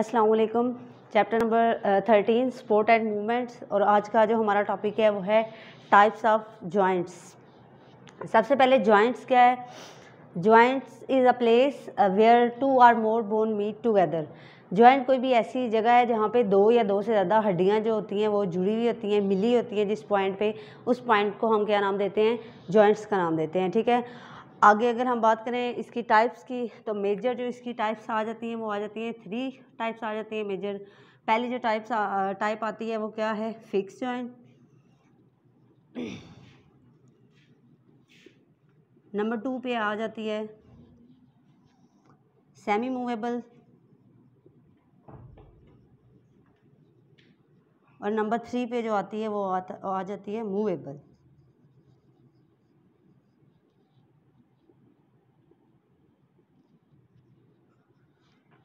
असलकम chapter number thirteen sport and movements और आज का जो हमारा टॉपिक है वो है टाइप्स ऑफ जॉइंट्स सबसे पहले जॉइंट्स क्या है joints is a place where two or more bone meet together joint कोई भी ऐसी जगह है जहाँ पे दो या दो से ज़्यादा हड्डियाँ जो होती हैं वो जुड़ी हुई होती हैं मिली होती हैं जिस पॉइंट पे उस पॉइंट को हम क्या नाम देते हैं जॉइंट्स का नाम देते हैं ठीक है आगे अगर हम बात करें इसकी टाइप्स की तो मेजर जो इसकी टाइप्स आ जाती हैं वो आ जाती हैं थ्री टाइप्स आ जाती हैं मेजर पहली जो टाइप्स टाइप आती है वो क्या है फिक्स जॉइंट नंबर टू पे आ जाती है सेमी मूवेबल और नंबर थ्री पे जो आती है वो आ, आ जाती है मूवेबल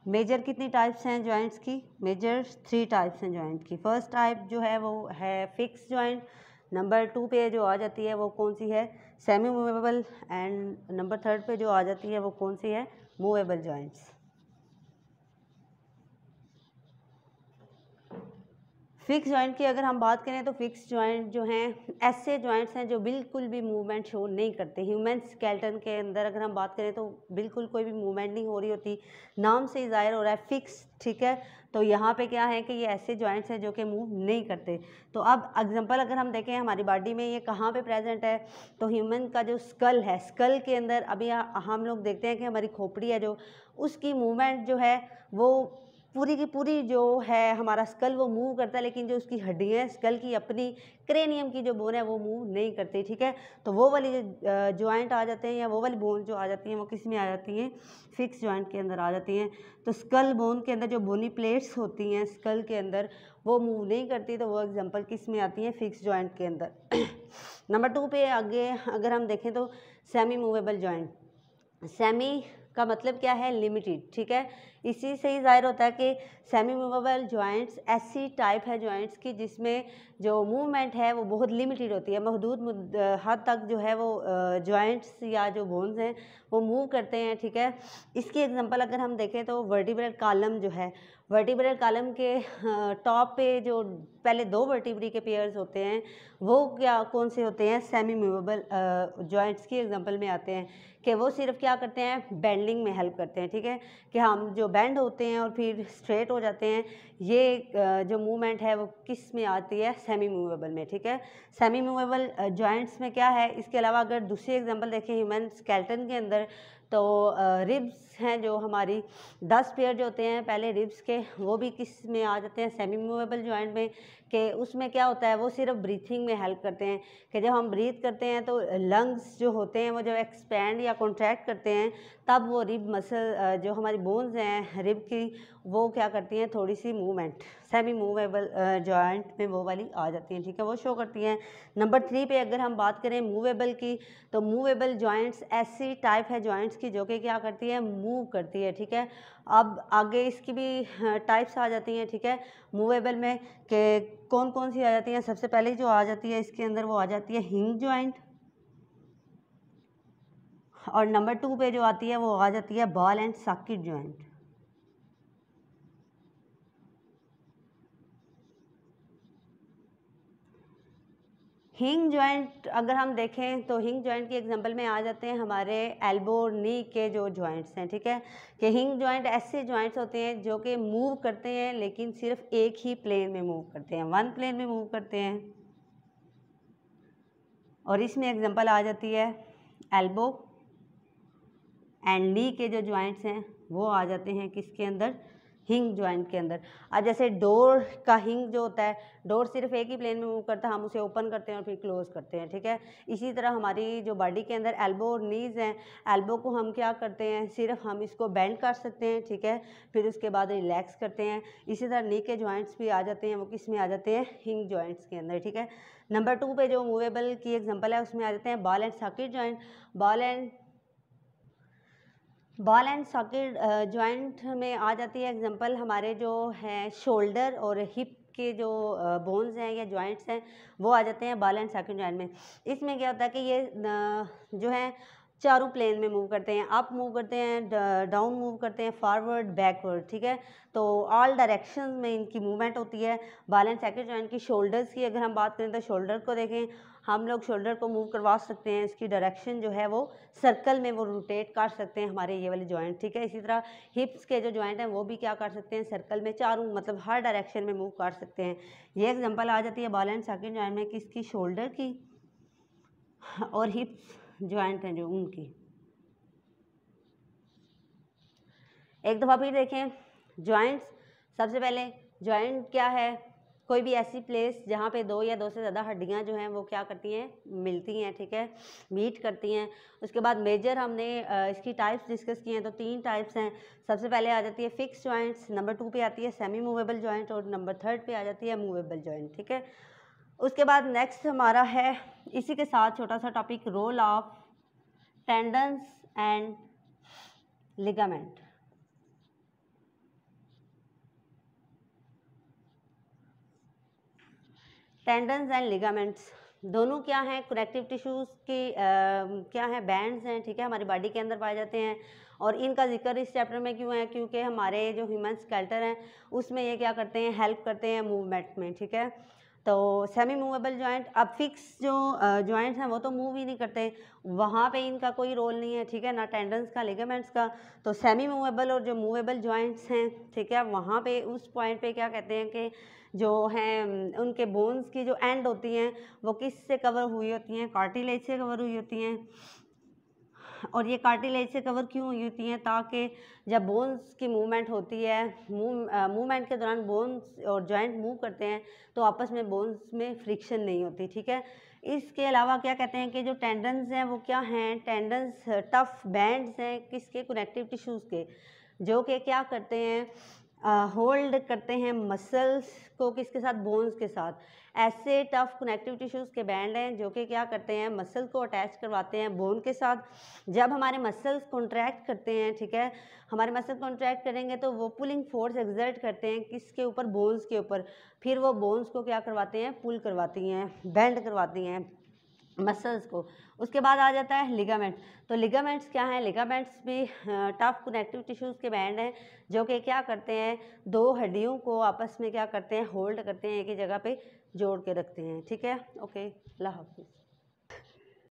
मेजर कितनी टाइप्स हैं जॉइंट्स की मेजर थ्री टाइप्स हैं जॉइंट की फर्स्ट टाइप जो है वो है फिक्स जॉइंट नंबर टू पे जो आ जाती है वो कौन सी है semi movable and number third पे जो आ जाती है वो कौन सी है मूवेबल जॉइंट्स फिक्स जॉइंट की अगर हम बात करें तो फिक्स जॉइंट जो हैं ऐसे जॉइंट्स हैं जो बिल्कुल भी मूवमेंट शो नहीं करते ह्यूमन स्केल्टन के अंदर अगर हम बात करें तो बिल्कुल कोई भी मूवमेंट नहीं हो रही होती नाम से ही ज़ाहिर हो रहा है फिक्स ठीक है तो यहाँ पे क्या है कि ये ऐसे जॉइंट्स हैं जो कि मूव नहीं करते तो अब एग्जांपल अगर हम देखें हमारी बॉडी में ये कहाँ पे प्रेजेंट है तो ह्यूमन का जो स्कल है स्कल के अंदर अभी हम लोग देखते हैं कि हमारी खोपड़ी है जो उसकी मूवमेंट जो है वो पूरी की पूरी जो है हमारा स्कल वो मूव करता है लेकिन जो उसकी हड्डियाँ स्कल की अपनी क्रेनियम की जो बोन है वो मूव नहीं करती ठीक है तो वो वाली जो जॉइंट आ जाते हैं या वो वाली बोन जो आ जाती हैं वो किस में आ जाती हैं फिक्स ज्वाइंट के अंदर आ जाती हैं तो स्कल बोन के अंदर जो बोनी प्लेट्स होती हैं स्कल के अंदर वो मूव नहीं करती तो वो एग्जाम्पल किस में आती हैं फिक्स ज्वाइंट के अंदर नंबर टू पे आगे अगर हम देखें तो सेमी मूवेबल ज्वाइंट सेमी का मतलब क्या है लिमिटेड ठीक है इसी से ही ज़ाहिर होता है कि सेमी मूवेबल जॉइंट्स ऐसी टाइप है जॉइंट्स की जिसमें जो मूवमेंट है वो बहुत लिमिटेड होती है महदूद हद तक जो है वो जॉइंट्स या जो बोन्स हैं वो मूव करते हैं ठीक है इसकी एग्जांपल अगर हम देखें तो वर्टिब्रल कॉलम जो है वर्टिब्रल कॉलम के टॉप पे जो पहले दो वर्टिब्री के पेयर्स होते हैं वो क्या कौन से होते हैं सेमी मूवेबल जॉइंट्स की एग्ज़ाम्पल में आते हैं कि वो सिर्फ क्या करते हैं बेंडिंग में हेल्प करते हैं ठीक है कि हम जो बैंड होते हैं और फिर स्ट्रेट हो जाते हैं ये जो मूवमेंट है वो किस में आती है सेमी मूवेबल में ठीक है सेमी मूवेबल जॉइंट्स में क्या है इसके अलावा अगर दूसरी एग्जांपल देखें ह्यूमन स्केल्टन के अंदर तो रिब्स हैं जो हमारी दस पेयर जो होते हैं पहले रिब्स के वो भी किस में आ जाते हैं सेमी मूवेबल जॉइंट में कि उसमें क्या होता है वो सिर्फ ब्रीथिंग में हेल्प करते हैं कि जब हम ब्रीथ करते हैं तो लंग्स जो होते हैं वो जब एक्सपेंड या कॉन्ट्रैक्ट करते हैं तब वो रिब मसल जो हमारी बोन्स हैं रिब की वो क्या करती हैं थोड़ी सी मूवमेंट सेमी मूवेबल जॉइंट में वो वाली आ जाती हैं ठीक है वो शो करती हैं नंबर थ्री पे अगर हम बात करें मूवेबल की तो मूवेबल जॉइंट्स ऐसी टाइप है जॉइंट्स की जो कि क्या करती है मूव करती है ठीक है अब आगे इसकी भी टाइप्स आ जाती हैं ठीक है मूवेबल में के कौन कौन सी आ जाती हैं सबसे पहले जो आ जाती है इसके अंदर वो आ जाती है हिंग जॉइंट और नंबर टू पे जो आती है वो आ जाती है ball and socket joint hinge joint अगर हम देखें तो हिंग जॉइंट की एग्जांपल में आ जाते हैं हमारे एल्बो नी के जो जॉइंट्स हैं ठीक है कि हिंग जॉइंट ऐसे जॉइंट्स होते हैं जो कि मूव करते हैं लेकिन सिर्फ एक ही प्लेन में मूव करते हैं वन प्लेन में मूव करते हैं और इसमें एग्जांपल आ जाती है एल्बो एंड नी के जो जॉइंट्स हैं वो आ जाते हैं किसके अंदर हिंग ज्वाइंट के अंदर और जैसे डोर का हिंग जो होता है डोर सिर्फ एक ही प्लेन में मूव करता है हम उसे ओपन करते हैं और फिर क्लोज करते हैं ठीक है इसी तरह हमारी जो बॉडी के अंदर एल्बो और नीज़ हैं एल्बो को हम क्या करते हैं सिर्फ हम इसको बेंड कर सकते हैं ठीक है फिर उसके बाद रिलैक्स करते हैं इसी तरह नी के जॉइंट्स भी आ जाते हैं वो किस में आ जाते हैं हिंग ज्वाइंट्स के अंदर ठीक है नंबर टू पे जो मूवेबल की एग्जांपल है उसमें आ जाते हैं ball and socket joint ball and ball and socket joint में आ जाती है एग्जांपल हमारे जो हैं शोल्डर और हिप के जो बोन्स uh, हैं या जॉइंट्स हैं वो आ जाते हैं बॉल एंड सॉकेट जॉइंट में इसमें क्या होता है कि ये uh, जो है चारों प्लेन में मूव करते हैं अप मूव करते हैं डाउन मूव करते हैं फॉरवर्ड बैकवर्ड ठीक है तो ऑल डायरेक्शंस में इनकी मूवमेंट होती है बाल एंड सेकेंड जॉइंट की शोल्डर्स की अगर हम बात करें तो शोल्डर को देखें हम लोग शोल्डर को मूव करवा सकते हैं इसकी डायरेक्शन जो है वो सर्कल में वो रोटेट कर सकते हैं हमारे ये वाले जॉइंट ठीक है इसी तरह हिप्स के जो जॉइंट हैं वो भी क्या कर सकते हैं सर्कल में चारों मतलब हर डायरेक्शन में मूव कर सकते हैं ये एग्जांपल आ जाती है बॉल एंड सेकेंड जॉइंट में कि इसकी शोल्डर की और हिप्स जॉइंट हैं जो उनकी एक दफ़ा फिर देखें जॉइंट्स सबसे पहले जॉइंट क्या है कोई भी ऐसी प्लेस जहाँ पे दो या दो से ज़्यादा हड्डियाँ जो हैं वो क्या करती हैं मिलती हैं ठीक है मीट करती हैं उसके बाद मेजर हमने इसकी टाइप्स डिस्कस किए हैं तो तीन टाइप्स हैं सबसे पहले आ जाती है फिक्स जॉइंट्स नंबर टू पे आती है सेमी मूवेबल जॉइंट और नंबर थर्ड पे आ जाती है मूवेबल जॉइंट ठीक है उसके बाद नेक्स्ट हमारा है इसी के साथ छोटा सा topic role of tendons and ligament tendons and ligaments दोनों क्या हैं कनेक्टिव टिश्यूज़ की क्या हैं बैंड्स हैं ठीक है हमारी बॉडी के अंदर पाए जाते हैं और इनका जिक्र इस चैप्टर में क्यों है क्योंकि हमारे जो ह्यूमन स्केल्टर हैं उसमें ये क्या करते हैं हेल्प करते हैं मूवमेंट में ठीक है तो सेमी मूवेबल जॉइंट अब फिक्स जो जॉइंट्स हैं वो तो मूव ही नहीं करते वहाँ पे इनका कोई रोल नहीं है ठीक है ना टेंडेंस का लिगामेंट्स का तो सेमी मूवेबल और जो मूवेबल जॉइंट्स हैं ठीक है वहाँ पे उस पॉइंट पे क्या कहते हैं कि जो हैं उनके बोन्स की जो एंड होती हैं वो किस से कवर हुई होती हैं कार्टिलेज से कवर हुई होती हैं और ये कार्टिलेज से कवर क्यों हुई होती हैं ताकि जब बोन्स की मूवमेंट होती है मूवमेंट के दौरान बोन्स और जॉइंट मूव करते हैं तो आपस में बोन्स में फ्रिक्शन नहीं होती ठीक है इसके अलावा क्या कहते हैं कि जो टेंडन्स हैं वो क्या हैं टेंडन्स टफ बैंड्स हैं किसके कनेक्टिव टिश्यूज़ के जो कि क्या करते हैं होल्ड करते हैं मसल्स को किसके साथ बोन्स के साथ ऐसे टफ कनेक्टिव टिश्यूज़ के बैंड हैं जो कि क्या करते हैं मसल को अटैच करवाते हैं बोन के साथ जब हमारे मसल्स कॉन्ट्रैक्ट करते हैं ठीक है हमारे मसल कॉन्ट्रैक्ट करेंगे तो वो पुलिंग फोर्स एग्जर्ट करते हैं किसके ऊपर बोन्स के ऊपर फिर वो बोन्स को क्या करवाते हैं पुल करवाती हैं बैंड करवाती हैं मसल्स को उसके बाद आ जाता है लिगामेंट तो लिगामेंट्स क्या हैं लिगामेंट्स भी टफ कनेक्टिव टिश्यूज़ के बैंड हैं जो कि क्या करते हैं दो हड्डियों को आपस में क्या करते हैं होल्ड करते हैं एक ही जगह पे जोड़ के रखते हैं ठीक है ओके अल्लाह हाफ़िज़